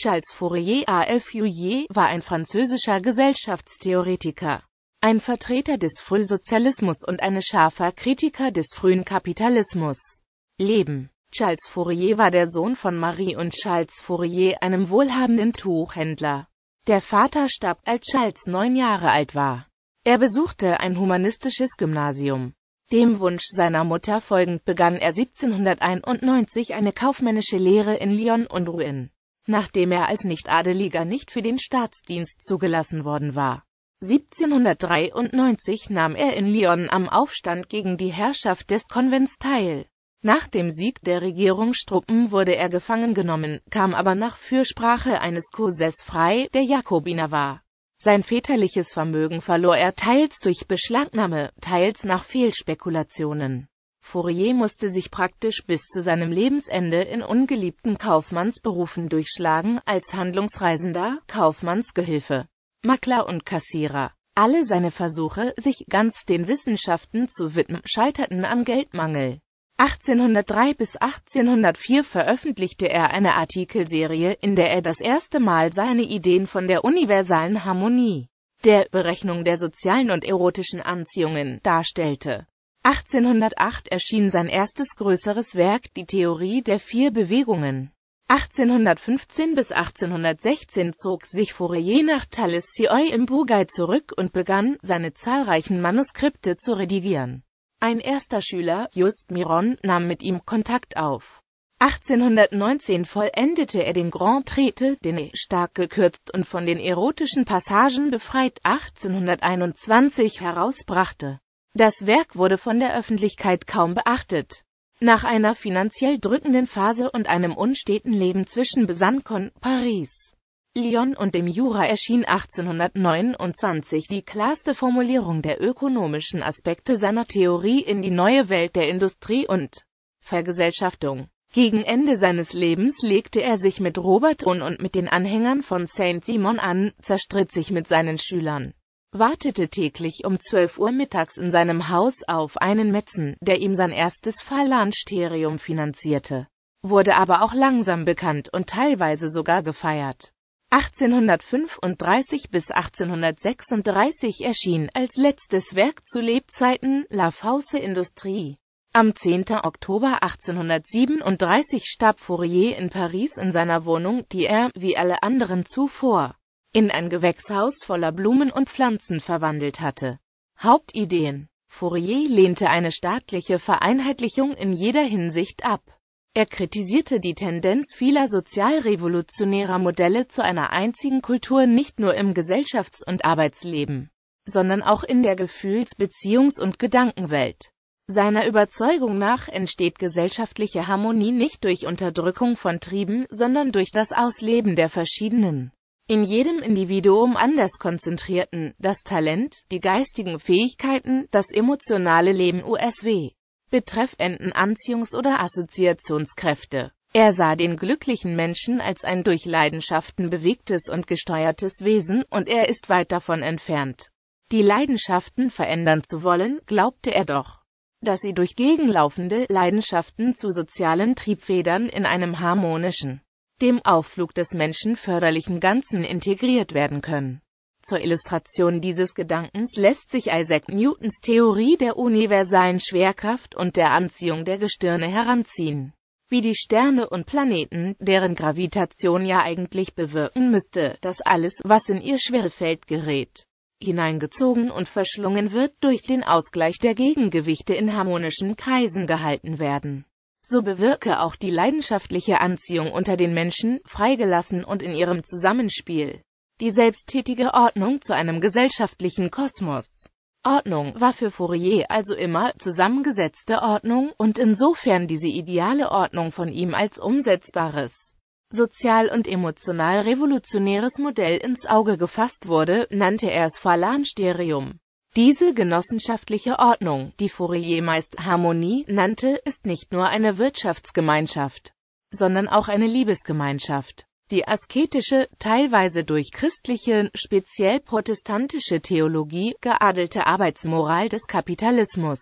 Charles Fourier A.L. Fourier war ein französischer Gesellschaftstheoretiker, ein Vertreter des Frühsozialismus und ein scharfer Kritiker des frühen Kapitalismus. Leben Charles Fourier war der Sohn von Marie und Charles Fourier, einem wohlhabenden Tuchhändler. Der Vater starb, als Charles neun Jahre alt war. Er besuchte ein humanistisches Gymnasium. Dem Wunsch seiner Mutter folgend begann er 1791 eine kaufmännische Lehre in Lyon und Rouen nachdem er als Nichtadeliger nicht für den Staatsdienst zugelassen worden war. 1793 nahm er in Lyon am Aufstand gegen die Herrschaft des Konvents teil. Nach dem Sieg der Regierung Struppen wurde er gefangen genommen, kam aber nach Fürsprache eines Courses frei, der Jakobiner war. Sein väterliches Vermögen verlor er teils durch Beschlagnahme, teils nach Fehlspekulationen. Fourier musste sich praktisch bis zu seinem Lebensende in ungeliebten Kaufmannsberufen durchschlagen, als Handlungsreisender, Kaufmannsgehilfe, Makler und Kassierer. Alle seine Versuche, sich ganz den Wissenschaften zu widmen, scheiterten an Geldmangel. 1803 bis 1804 veröffentlichte er eine Artikelserie, in der er das erste Mal seine Ideen von der universalen Harmonie, der Berechnung der sozialen und erotischen Anziehungen, darstellte. 1808 erschien sein erstes größeres Werk, die Theorie der vier Bewegungen. 1815 bis 1816 zog sich Fourier nach Talissieu im Bourgay zurück und begann, seine zahlreichen Manuskripte zu redigieren. Ein erster Schüler, Just Miron, nahm mit ihm Kontakt auf. 1819 vollendete er den Grand Traite, den er stark gekürzt und von den erotischen Passagen befreit 1821 herausbrachte. Das Werk wurde von der Öffentlichkeit kaum beachtet. Nach einer finanziell drückenden Phase und einem unsteten Leben zwischen Besancon, Paris, Lyon und dem Jura erschien 1829 die klarste Formulierung der ökonomischen Aspekte seiner Theorie in die neue Welt der Industrie und Vergesellschaftung. Gegen Ende seines Lebens legte er sich mit Robert Rohn und mit den Anhängern von Saint-Simon an, zerstritt sich mit seinen Schülern wartete täglich um 12 Uhr mittags in seinem Haus auf einen Metzen, der ihm sein erstes Phalanstereum finanzierte, wurde aber auch langsam bekannt und teilweise sogar gefeiert. 1835 bis 1836 erschien als letztes Werk zu Lebzeiten La Fausse Industrie. Am 10. Oktober 1837 starb Fourier in Paris in seiner Wohnung, die er, wie alle anderen zuvor, in ein Gewächshaus voller Blumen und Pflanzen verwandelt hatte. Hauptideen Fourier lehnte eine staatliche Vereinheitlichung in jeder Hinsicht ab. Er kritisierte die Tendenz vieler sozialrevolutionärer Modelle zu einer einzigen Kultur nicht nur im Gesellschafts- und Arbeitsleben, sondern auch in der Gefühls-, Beziehungs- und Gedankenwelt. Seiner Überzeugung nach entsteht gesellschaftliche Harmonie nicht durch Unterdrückung von Trieben, sondern durch das Ausleben der verschiedenen in jedem Individuum anders konzentrierten, das Talent, die geistigen Fähigkeiten, das emotionale Leben USW, betreffenden Anziehungs- oder Assoziationskräfte. Er sah den glücklichen Menschen als ein durch Leidenschaften bewegtes und gesteuertes Wesen, und er ist weit davon entfernt. Die Leidenschaften verändern zu wollen, glaubte er doch, dass sie durch gegenlaufende Leidenschaften zu sozialen Triebfedern in einem harmonischen dem Aufflug des Menschen förderlichen Ganzen integriert werden können. Zur Illustration dieses Gedankens lässt sich Isaac Newtons Theorie der universalen Schwerkraft und der Anziehung der Gestirne heranziehen. Wie die Sterne und Planeten, deren Gravitation ja eigentlich bewirken müsste, dass alles, was in ihr Schwerfeld gerät, hineingezogen und verschlungen wird, durch den Ausgleich der Gegengewichte in harmonischen Kreisen gehalten werden so bewirke auch die leidenschaftliche Anziehung unter den Menschen, freigelassen und in ihrem Zusammenspiel, die selbsttätige Ordnung zu einem gesellschaftlichen Kosmos. Ordnung war für Fourier also immer zusammengesetzte Ordnung und insofern diese ideale Ordnung von ihm als umsetzbares, sozial und emotional revolutionäres Modell ins Auge gefasst wurde, nannte er es Phalan-Sterium. Diese genossenschaftliche Ordnung, die Fourier meist Harmonie nannte, ist nicht nur eine Wirtschaftsgemeinschaft, sondern auch eine Liebesgemeinschaft. Die asketische, teilweise durch christliche, speziell protestantische Theologie geadelte Arbeitsmoral des Kapitalismus,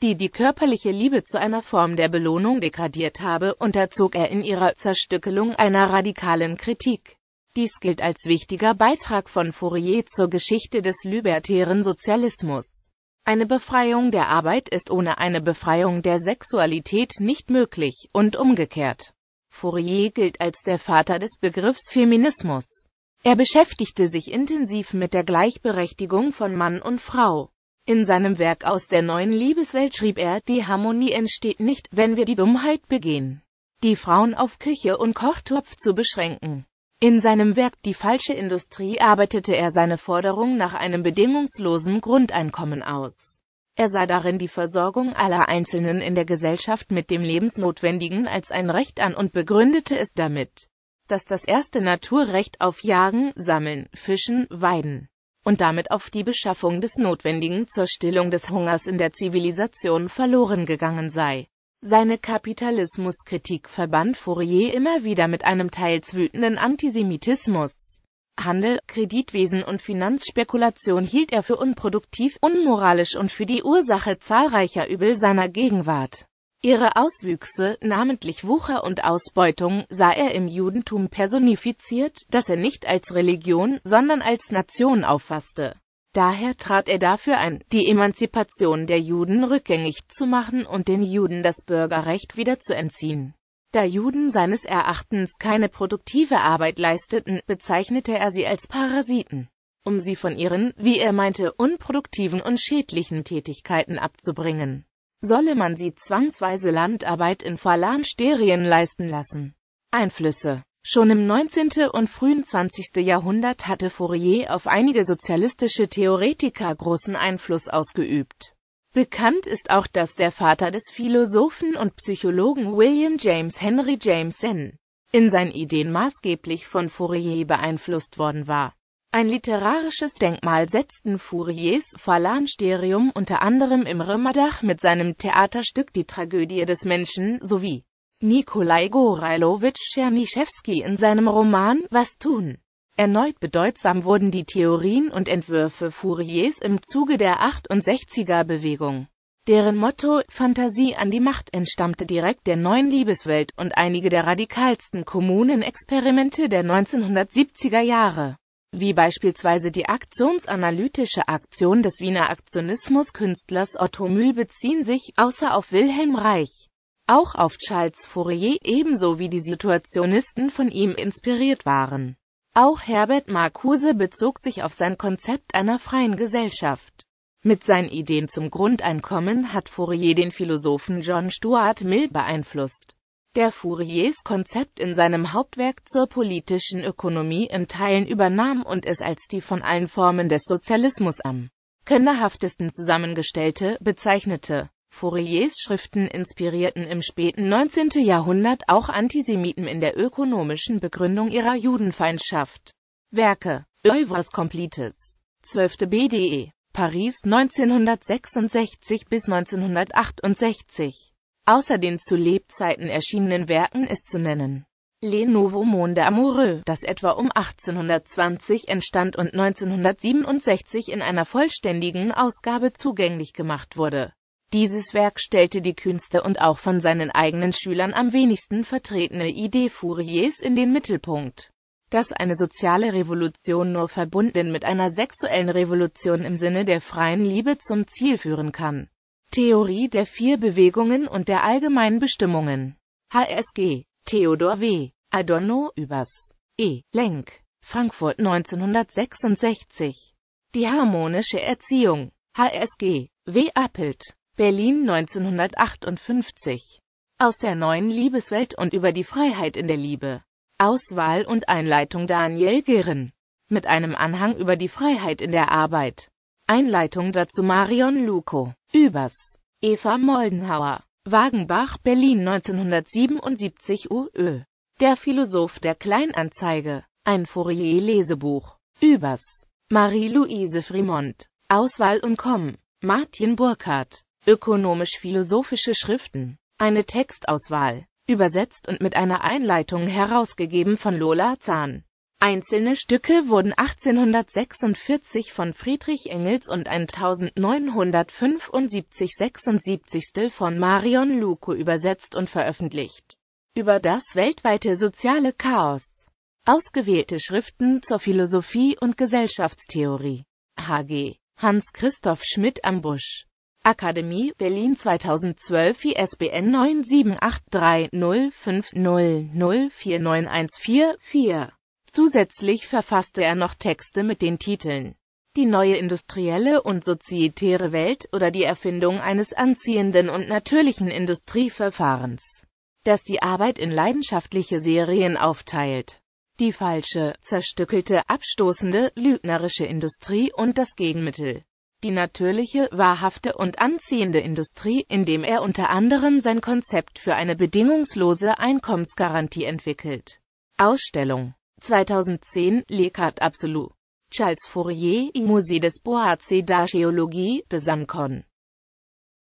die die körperliche Liebe zu einer Form der Belohnung degradiert habe, unterzog er in ihrer Zerstückelung einer radikalen Kritik. Dies gilt als wichtiger Beitrag von Fourier zur Geschichte des libertären Sozialismus. Eine Befreiung der Arbeit ist ohne eine Befreiung der Sexualität nicht möglich, und umgekehrt. Fourier gilt als der Vater des Begriffs Feminismus. Er beschäftigte sich intensiv mit der Gleichberechtigung von Mann und Frau. In seinem Werk aus der neuen Liebeswelt schrieb er, die Harmonie entsteht nicht, wenn wir die Dummheit begehen, die Frauen auf Küche und Kochtopf zu beschränken. In seinem Werk Die falsche Industrie arbeitete er seine Forderung nach einem bedingungslosen Grundeinkommen aus. Er sah darin die Versorgung aller Einzelnen in der Gesellschaft mit dem Lebensnotwendigen als ein Recht an und begründete es damit, dass das erste Naturrecht auf Jagen, Sammeln, Fischen, Weiden und damit auf die Beschaffung des Notwendigen zur Stillung des Hungers in der Zivilisation verloren gegangen sei. Seine Kapitalismuskritik verband Fourier immer wieder mit einem teils wütenden Antisemitismus. Handel, Kreditwesen und Finanzspekulation hielt er für unproduktiv, unmoralisch und für die Ursache zahlreicher Übel seiner Gegenwart. Ihre Auswüchse, namentlich Wucher und Ausbeutung, sah er im Judentum personifiziert, das er nicht als Religion, sondern als Nation auffasste. Daher trat er dafür ein, die Emanzipation der Juden rückgängig zu machen und den Juden das Bürgerrecht wieder zu entziehen. Da Juden seines Erachtens keine produktive Arbeit leisteten, bezeichnete er sie als Parasiten, um sie von ihren, wie er meinte, unproduktiven und schädlichen Tätigkeiten abzubringen. Solle man sie zwangsweise Landarbeit in Falansterien leisten lassen. Einflüsse Schon im 19. und frühen 20. Jahrhundert hatte Fourier auf einige sozialistische Theoretiker großen Einfluss ausgeübt. Bekannt ist auch, dass der Vater des Philosophen und Psychologen William James Henry Jameson in seinen Ideen maßgeblich von Fourier beeinflusst worden war. Ein literarisches Denkmal setzten Fouriers Phalanstereum unter anderem im Römerdach mit seinem Theaterstück Die Tragödie des Menschen sowie Nikolai Gorailowitsch Tschernischewski in seinem Roman Was tun? Erneut bedeutsam wurden die Theorien und Entwürfe Fouriers im Zuge der 68er-Bewegung. Deren Motto Fantasie an die Macht entstammte direkt der neuen Liebeswelt und einige der radikalsten Kommunenexperimente der 1970er Jahre wie beispielsweise die aktionsanalytische Aktion des Wiener Aktionismus-Künstlers Otto Mühl beziehen sich, außer auf Wilhelm Reich, auch auf Charles Fourier ebenso wie die Situationisten von ihm inspiriert waren. Auch Herbert Marcuse bezog sich auf sein Konzept einer freien Gesellschaft. Mit seinen Ideen zum Grundeinkommen hat Fourier den Philosophen John Stuart Mill beeinflusst, der Fouriers Konzept in seinem Hauptwerk zur politischen Ökonomie in Teilen übernahm und es als die von allen Formen des Sozialismus am könnerhaftesten zusammengestellte bezeichnete. Fouriers Schriften inspirierten im späten 19. Jahrhundert auch Antisemiten in der ökonomischen Begründung ihrer Judenfeindschaft. Werke Oeuvres complètes 12. BDE Paris 1966 bis 1968 Außer den zu Lebzeiten erschienenen Werken ist zu nennen Le Nouveau Monde Amoureux, das etwa um 1820 entstand und 1967 in einer vollständigen Ausgabe zugänglich gemacht wurde dieses Werk stellte die Künste und auch von seinen eigenen Schülern am wenigsten vertretene Idee Fouriers in den Mittelpunkt. Dass eine soziale Revolution nur verbunden mit einer sexuellen Revolution im Sinne der freien Liebe zum Ziel führen kann. Theorie der vier Bewegungen und der allgemeinen Bestimmungen. HSG. Theodor W. Adorno übers E. Lenk. Frankfurt 1966. Die harmonische Erziehung. HSG. W. Appelt. Berlin 1958. Aus der neuen Liebeswelt und über die Freiheit in der Liebe. Auswahl und Einleitung Daniel Girren. Mit einem Anhang über die Freiheit in der Arbeit. Einleitung dazu Marion Luko. Übers. Eva Moldenhauer. Wagenbach, Berlin 1977 UÖ. Der Philosoph der Kleinanzeige. Ein Fourier-Lesebuch. Übers. Marie-Louise Frimont. Auswahl und Komm. Martin Burkhardt. Ökonomisch-philosophische Schriften. Eine Textauswahl, übersetzt und mit einer Einleitung herausgegeben von Lola Zahn. Einzelne Stücke wurden 1846 von Friedrich Engels und 1975-76 von Marion Luco übersetzt und veröffentlicht. Über das weltweite soziale Chaos. Ausgewählte Schriften zur Philosophie und Gesellschaftstheorie. HG. Hans-Christoph Schmidt am Busch. Akademie Berlin 2012 ISBN 9783050049144. Zusätzlich verfasste er noch Texte mit den Titeln Die neue industrielle und sozietäre Welt oder die Erfindung eines anziehenden und natürlichen Industrieverfahrens, das die Arbeit in leidenschaftliche Serien aufteilt die falsche, zerstückelte, abstoßende, lügnerische Industrie und das Gegenmittel die natürliche, wahrhafte und anziehende Industrie, indem er unter anderem sein Konzept für eine bedingungslose Einkommensgarantie entwickelt. Ausstellung 2010 Lecart absolu. Charles Fourier, Musée des beaux et d'Archéologie, Besancon